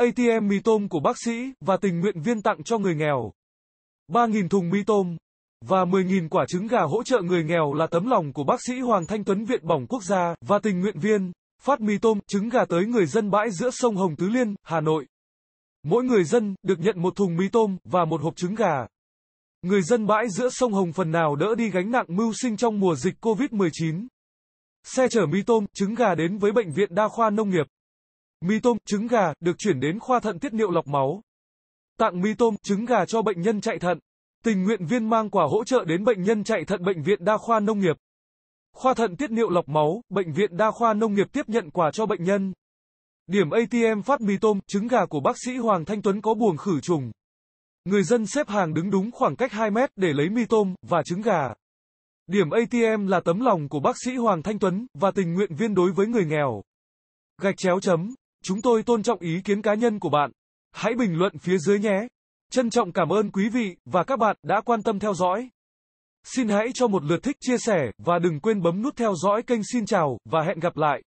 ATM mì tôm của bác sĩ và tình nguyện viên tặng cho người nghèo. 3.000 thùng mì tôm và 10.000 quả trứng gà hỗ trợ người nghèo là tấm lòng của bác sĩ Hoàng Thanh Tuấn Viện Bỏng Quốc gia và tình nguyện viên, phát mì tôm, trứng gà tới người dân bãi giữa sông Hồng Tứ Liên, Hà Nội. Mỗi người dân được nhận một thùng mì tôm và một hộp trứng gà. Người dân bãi giữa sông Hồng phần nào đỡ đi gánh nặng mưu sinh trong mùa dịch COVID-19. Xe chở mì tôm, trứng gà đến với Bệnh viện Đa khoa Nông nghiệp. Mì tôm, trứng gà, được chuyển đến khoa thận tiết niệu lọc máu. Tặng mì tôm, trứng gà cho bệnh nhân chạy thận. Tình nguyện viên mang quả hỗ trợ đến bệnh nhân chạy thận Bệnh viện Đa khoa Nông nghiệp. Khoa thận tiết niệu lọc máu, Bệnh viện Đa khoa Nông nghiệp tiếp nhận quà cho bệnh nhân. Điểm ATM phát mì tôm, trứng gà của bác sĩ Hoàng Thanh Tuấn có buồng khử trùng. Người dân xếp hàng đứng đúng khoảng cách 2 mét để lấy mì tôm và trứng gà. Điểm ATM là tấm lòng của bác sĩ Hoàng Thanh Tuấn và tình nguyện viên đối với người nghèo. Gạch chéo chấm Chúng tôi tôn trọng ý kiến cá nhân của bạn. Hãy bình luận phía dưới nhé. Trân trọng cảm ơn quý vị và các bạn đã quan tâm theo dõi. Xin hãy cho một lượt thích chia sẻ và đừng quên bấm nút theo dõi kênh Xin chào và hẹn gặp lại.